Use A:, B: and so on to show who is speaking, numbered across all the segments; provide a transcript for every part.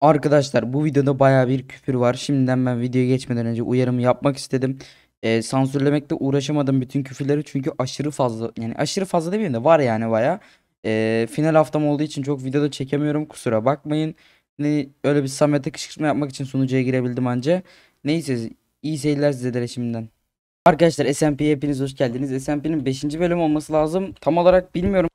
A: Arkadaşlar bu videoda baya bir küfür var. Şimdiden ben videoya geçmeden önce uyarımı yapmak istedim. Ee, sansürlemekte uğraşamadım bütün küfürleri çünkü aşırı fazla yani aşırı fazla demeyeyim de var yani baya. Ee, final haftam olduğu için çok videoda çekemiyorum kusura bakmayın. Ne, öyle bir Samet'e kışkırtma yapmak için sunucuya girebildim anca. Neyse iyi seyirler size de şimdiden. Arkadaşlar SMP'ye hepiniz hoş geldiniz. SMP'nin 5. bölüm olması lazım. Tam olarak bilmiyorum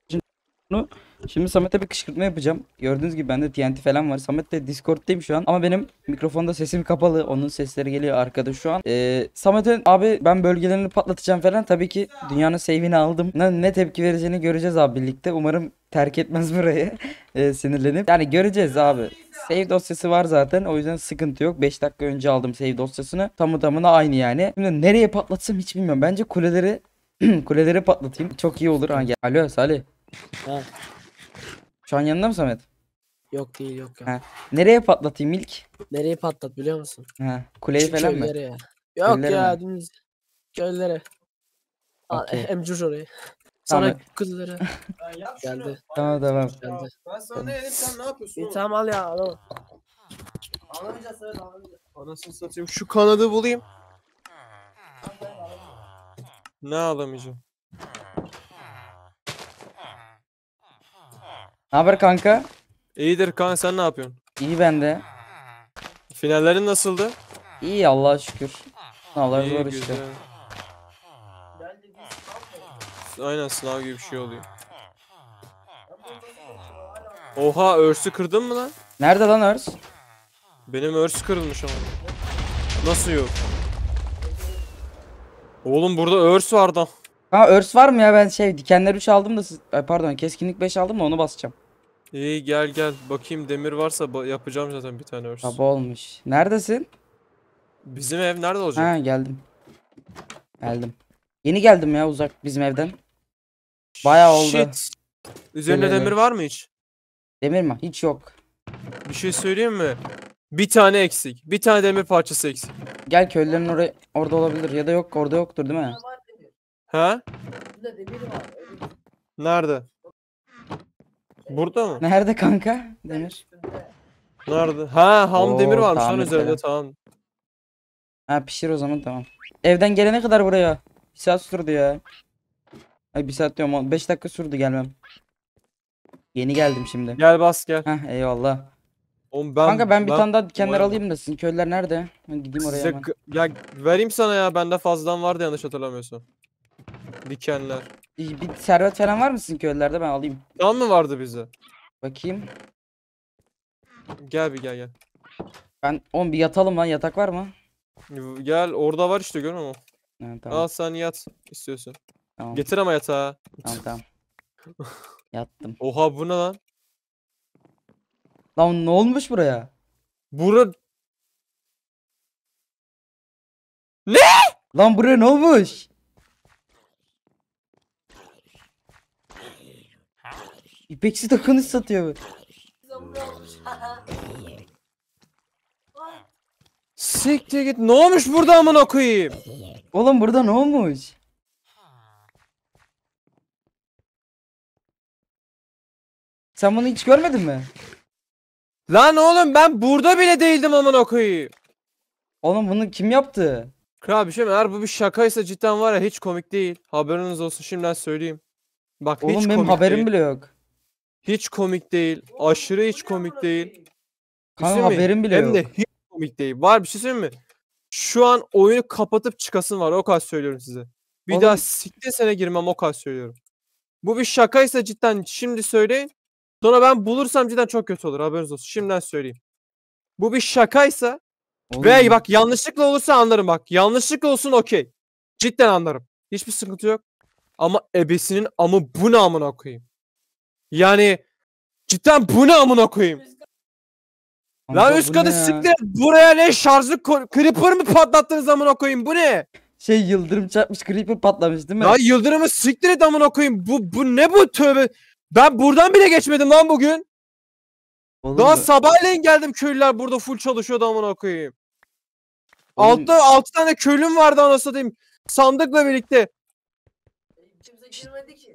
A: bunu. Şimdi Samet'e bir kışkırtma yapacağım. Gördüğünüz gibi bende TNT falan var. Samet de Discord'dayım şu an. Ama benim mikrofonda sesim kapalı. Onun sesleri geliyor arkada şu an. Ee, Samet'in abi ben bölgelerini patlatacağım falan. Tabii ki dünyanın save'ini aldım. Ne, ne tepki vereceğini göreceğiz abi birlikte. Umarım terk etmez burayı ee, sinirlenip. Yani göreceğiz abi. Save dosyası var zaten. O yüzden sıkıntı yok. 5 dakika önce aldım save dosyasını. Tamı tamına aynı yani. Şimdi nereye patlatsam hiç bilmiyorum. Bence kuleleri kuleleri patlatayım. Çok iyi olur. Ha, gel. Alo Salih. Ha. Şu an yanında mı Samet? Yok değil yok ya. Ha. Nereye patlatayım ilk? Nereye patlat biliyor musun? Ha. Kuleyi Şu falan mı? köylere ya. Yok Köylere ya mi?
B: dümdüz. Köylere. Al, Okey. orayı. Sonra Tamam. kızlara geldi. Tamam tamam. geldi. Ben sana ne dedim sen ne yapıyorsun? İyi tamam al ya
A: al al. Alamayacağız
B: evet alamayacağız. Anasını satayım. Şu kanadı bulayım. Ne alamayacağım? Ne haber kanka? İyidir kanka sen ne yapıyorsun? İyi bende. Finallerin nasıldı? İyi Allah'a şükür.
A: Sınavlar zor güzel. işte.
B: Aynen sınav gibi bir şey oluyor. Oha örsü kırdın mı lan? Nerede lan örs? Benim örs kırılmış ama. Nasıl yok? Oğlum burada örs vardı.
A: Ha örs var mı ya ben şey dikenler 3 aldım da siz... pardon keskinlik 5 aldım da onu basacağım.
B: İyi gel gel. Bakayım demir varsa yapacağım zaten bir tane örs. Baba
A: olmuş. Neredesin? Bizim
B: ev nerede olacak?
A: Ha geldim. Geldim. Yeni geldim ya uzak bizim evden. Bayağı oldu. Shit. Üzerinde demir, demir var mı hiç? Demir mi? Hiç yok.
B: Bir şey söyleyeyim mi? Bir tane eksik. Bir tane demir parçası eksik. Gel köylülerin oraya orada olabilir ya da yok orada yoktur değil mi? Ha? Burada demir
A: var. Nerede? Burada mı? Nerede kanka?
B: Demir. Nerede? Ha ham Oo, demir varmış tamam, lan üzerinde tamam.
A: Ha pişir o zaman tamam. Evden gelene kadar buraya. Bir saat sürdü ya. Ay bir saat diyorum 5 dakika sürdü gelmem. Yeni geldim şimdi.
B: Gel bas gel. Heh eyvallah. Oğlum ben, Kanka ben bir tane daha dikenler alayım
A: da sizin köylüler nerede? Ben gideyim oraya Size, hemen.
B: Ya vereyim sana ya bende fazladan vardı yanlış hatırlamıyorsun. Dikenler.
A: Bir servet falan var mısın köylerde ben alayım. Dal mı vardı bize? Bakayım. Gel bir gel gel. Ben on bir yatalım lan yatak var mı?
B: Gel orada var işte görmüyor musun? Evet, tamam. Al sen yat istiyorsun. Tamam. Getir ama yatağı. Tamam tamam. Yattım. Oha bu ne lan?
A: Lan ne olmuş buraya? Bura... Ne? Lan buraya ne olmuş?
B: İpeksi takını satıyor Siktir git. Ne olmuş burada aman koyayım?
A: Oğlum burada ne olmuş? Sen bunu hiç görmedin mi? Lan
B: oğlum ben burada bile değildim aman koyayım. Oğlum bunu kim yaptı? Kral bir şey mi? Eğer bu bir şakaysa cidden var ya hiç komik değil. Haberiniz olsun şimdiden söyleyeyim. Bak Oğlum hiç benim haberim değil. bile yok. Hiç komik değil. Aşırı hiç komik değil. Şey
A: Kanka Hüseyin haberim bile Hem yok. de
B: hiç komik değil. Var bir şey söyleyeyim mi? Şu an oyunu kapatıp çıkasın var. O kadar söylüyorum size. Bir Oğlum- daha siktir sene girmem o kadar söylüyorum. Bu bir şakaysa cidden şimdi söyleyin. Sonra ben bulursam cidden çok kötü olur. Haberiniz olsun. Şimdiden söyleyeyim. Bu bir şakaysa Oğlum, ve bak yanlışlıkla olursa anlarım bak. Yanlışlıkla olsun okey. Cidden anlarım. Hiçbir sıkıntı yok. Ama ebesinin amı bu namına okuyayım. Yani cidden bu ne amına koyayım? Lan üst katı siktir. Buraya ne şarjlı creeper mı patlattınız amına koyayım? Bu ne? Şey yıldırım çarpmış creeper patlamış değil mi? Lan yıldırımı siktir et amına koyayım. Bu, bu ne bu tövbe? Ben buradan bile geçmedim lan bugün. Oğlum Daha sabahleyin geldim köylüler burada full çalışıyordu amına koyayım. Altta 6 tane köylüm vardı anasını satayım. Sandıkla birlikte. İçimize girmedi ki.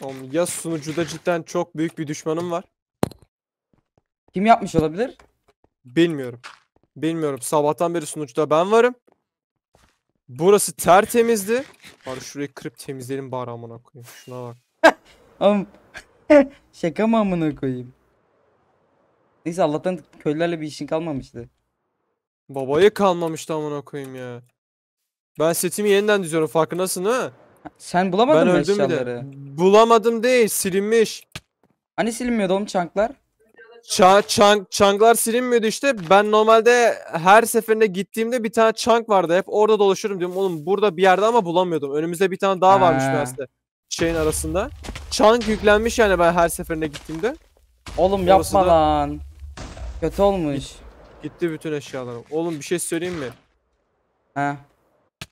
B: Oğlum ya sunucuda cidden çok büyük bir düşmanım var. Kim yapmış olabilir? Bilmiyorum. Bilmiyorum. Sabahtan beri sunucuda ben varım. Burası tertemizdi. Bari şurayı kırıp temizleyelim bari amına koyayım. Şuna bak.
A: Şaka mı amına koyayım?
B: Neyse Allah'tan köylülerle bir işin kalmamıştı. Babaya kalmamıştı amına koyayım ya. Ben setimi yeniden düzüyorum farkındasın ha? Sen bulamadın Ben mı öldüm bir de. Bulamadım değil silinmiş. Hani silinmiyordu oğlum çanklar? Ça çank çanklar silinmiyordu işte. Ben normalde her seferinde gittiğimde bir tane çank vardı. Hep orada dolaşıyorum diyorum. Oğlum burada bir yerde ama bulamıyordum. Önümüzde bir tane daha varmış mesela Şeyin arasında. Çank yüklenmiş yani ben her seferinde gittiğimde. Oğlum Orası yapma da- lan. Kötü olmuş. Gitti bütün eşyalarım. Oğlum bir şey söyleyeyim mi? Ha.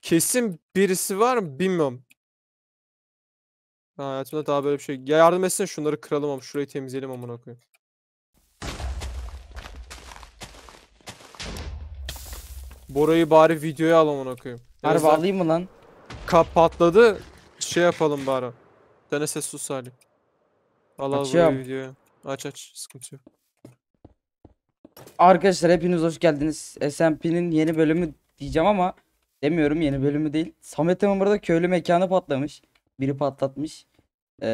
B: Kesin birisi var mı bilmiyorum. Ben hayatımda daha böyle bir şey. Ya yardım etsene şunları kıralım ama şurayı temizleyelim amına koyayım. Bora'yı bari videoya al amına koyayım. Harbi azından alayım mı lan? Kap patladı. Şey yapalım bari. Sen ses sus Ali. Al al videoya. Aç aç sıkıntı yok.
A: Arkadaşlar hepiniz hoş geldiniz. SMP'nin yeni bölümü diyeceğim ama demiyorum yeni bölümü değil. Samet'in burada köylü mekanı patlamış. Biri patlatmış. Ee,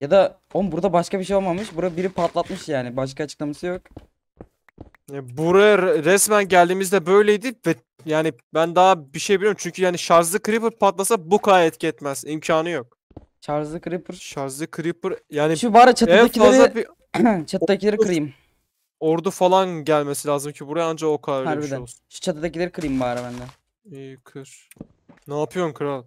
A: ya da on burada başka bir şey olmamış. Burada biri patlatmış yani. Başka açıklaması yok.
B: Buraya resmen geldiğimizde böyleydi ve yani ben daha bir şey bilmiyorum. Çünkü yani şarjlı Creeper patlasa bu kadar etki etmez. İmkanı yok. Şarjlı
A: Creeper. Şarjlı
B: Creeper yani Şu bari çatıdakileri bir...
A: çatıdakileri kırayım.
B: Ordu falan gelmesi lazım ki buraya ancak o kadar bir şey olsun.
A: Şu çatıdakileri kırayım
B: bari ben İyi kır. Ne yapıyorsun kral?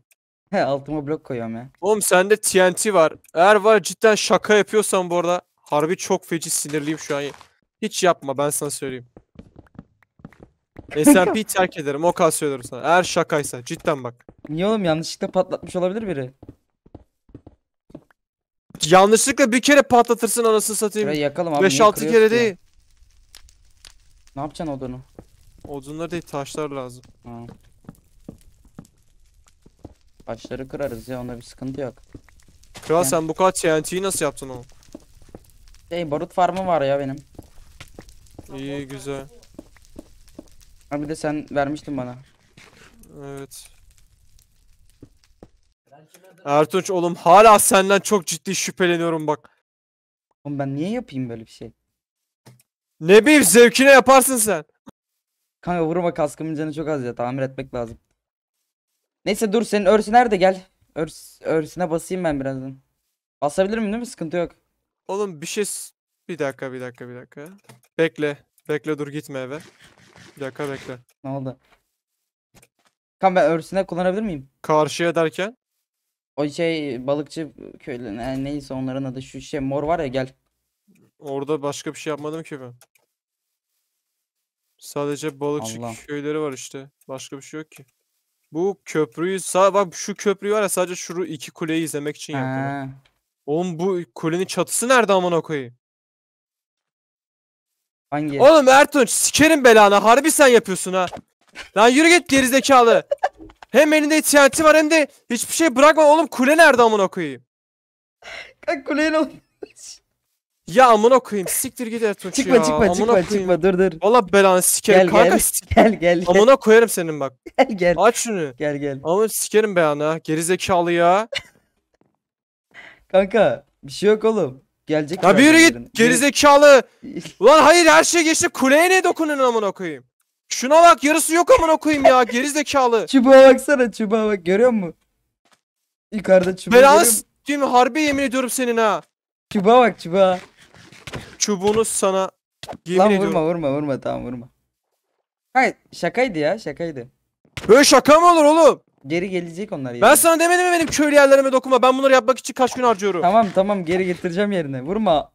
A: He altıma blok koyuyorum ya.
B: Oğlum sende TNT var. Eğer var cidden şaka yapıyorsan bu arada harbi çok feci sinirliyim şu an. Hiç yapma ben sana söyleyeyim. SMP'yi terk ederim o kadar söylüyorum sana. Eğer şakaysa cidden bak. Niye oğlum yanlışlıkla patlatmış olabilir biri. Yanlışlıkla bir kere patlatırsın anasını satayım. Şurayı yakalım abi. 5-6 kere kırıyorsun değil. Ne yapacaksın odunu? Odunlar değil taşlar lazım. Ha. Ağaçları kırarız ya ona bir sıkıntı yok. Kral yani... sen bu kadar TNT'yi nasıl yaptın o? Şey barut farmı var ya benim. İyi güzel. Ha bir de sen vermiştin bana. Evet. Ertuğrul oğlum hala senden çok ciddi şüpheleniyorum bak. Oğlum ben niye yapayım böyle bir şey? Ne bileyim
A: zevkine yaparsın sen. Kanka vurma kaskımın canı çok az ya tamir etmek lazım. Neyse dur senin örsü nerede gel. Örs, örsüne basayım ben birazdan.
B: Basabilirim değil mi? Sıkıntı yok. Oğlum bir şey... Bir dakika bir dakika bir dakika. Bekle. Bekle dur gitme eve. Bir dakika bekle.
A: Ne oldu? Kan ben örsüne kullanabilir miyim?
B: Karşıya derken? O şey balıkçı köylü yani
A: neyse onların adı şu şey mor var ya gel.
B: Orada başka bir şey yapmadım ki ben. Sadece balıkçı Allah. köyleri var işte. Başka bir şey yok ki. Bu köprüyü sağ bak şu köprüyü var ya sadece şu iki kuleyi izlemek için yaptım He. Oğlum bu kulenin çatısı nerede amına koyayım? Hangi? Oğlum Ertunç sikerim belanı harbi sen yapıyorsun ha. Lan yürü git gerizekalı. hem elinde TNT var hem de hiçbir şey bırakma oğlum kule nerede amına koyayım? Kanka kuleyin olmuş. Ya amına koyayım siktir git Ertuğrul Çıkma ya. çıkma amına çıkma koyayım. çıkma dur dur. Valla belanı sikerim gel, kanka. Gel. gel gel Amına koyarım senin bak. Gel gel. Aç şunu. Gel gel. Amına sikerim be ana. Gerizekalı ya.
A: kanka bir şey yok oğlum. Gelecek. Ya bir yürü git
B: gerizekalı. Ulan hayır her şey geçti. Kuleye ne dokunun amına koyayım. Şuna bak yarısı yok amına koyayım ya gerizekalı. çubuğa baksana çubuğa bak görüyor musun? Yukarıda çubuğa. Belanı sikeyim harbi yemin ediyorum senin ha. Çubuğa bak çubuğa çubuğunu sana yemin Lan vurma ediyorum.
A: vurma vurma tamam vurma. Hayır şakaydı ya şakaydı. Böyle şaka mı olur oğlum? Geri gelecek onlar yani. Ben sana demedim mi benim köylü yerlerime dokunma. Ben bunları yapmak için kaç gün harcıyorum. Tamam tamam geri getireceğim yerine. Vurma.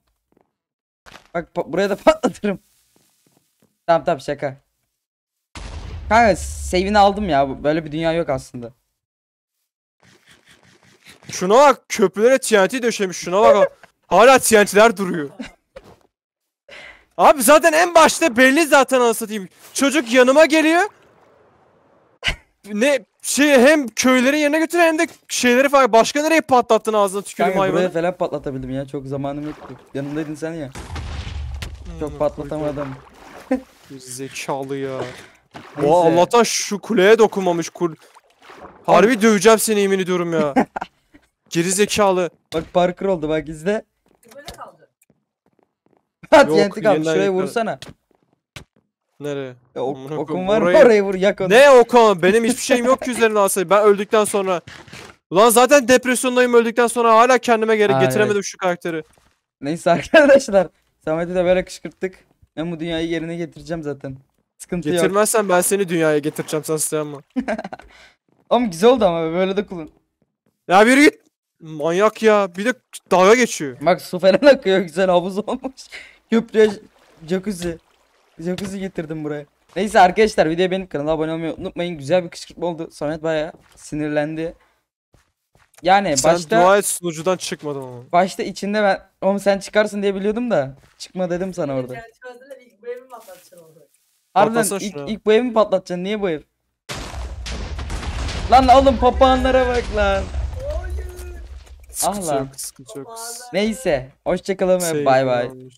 A: Bak buraya da patlatırım. Tamam tamam şaka. Kanka save'ini aldım ya. Böyle bir dünya
B: yok aslında. Şuna bak köprülere TNT döşemiş. Şuna bak. Hala TNT'ler duruyor. Abi zaten en başta belli zaten anasatayım. Çocuk yanıma geliyor. ne şey hem köyleri yerine götür hem de şeyleri falan. Başka nereye patlattın ağzına tükürüm Kanka hayvanı? buraya
A: falan patlatabildim ya. Çok zamanım yoktu. Yanımdaydın sen ya. Çok hmm, patlatamadım.
B: Zekalı ya. Oha Allah'tan şu kuleye dokunmamış kul. Harbi döveceğim seni yemin ediyorum ya. Geri zekalı. Bak parkur oldu bak izle. At yentik abi yeniden şuraya vursana. Nereye? Ya, ok- okun var mı orayı- vur yak onu. Ne Okan? Benim hiçbir şeyim yok ki üzerine alsaydı. Ben öldükten sonra. Ulan zaten depresyondayım öldükten sonra hala kendime geri Ay, ay. getiremedim şu karakteri. Neyse arkadaşlar. Samet'i de böyle kışkırttık. Ben bu dünyayı yerine getireceğim zaten. Sıkıntı yok. Getirmezsen ben seni dünyaya getireceğim sen isteyen mi? Ama güzel oldu ama böyle de kullan. Ya bir git. Manyak ya. Bir de
A: dalga geçiyor. Bak su falan akıyor güzel havuz olmuş. Köprüye jacuzzi. Jacuzzi getirdim buraya. Neyse arkadaşlar videoya benim kanala abone olmayı unutmayın. Güzel bir kışkırtma oldu. Samet baya sinirlendi. Yani sen başta... Sen dua et sunucudan çıkmadın ama. Başta içinde ben... Oğlum sen çıkarsın diye biliyordum da. Çıkma dedim sana orada. Yani çözdüler ilk bu evi mi
B: patlatacaksın orada? Harbiden ilk,
A: ilk bu evi mi patlatacaksın? Niye bu ev? Lan oğlum papağanlara bak lan. Sıkıntı ah lan. Yok, sıkıntı Neyse. Hoşçakalın ve bay bay.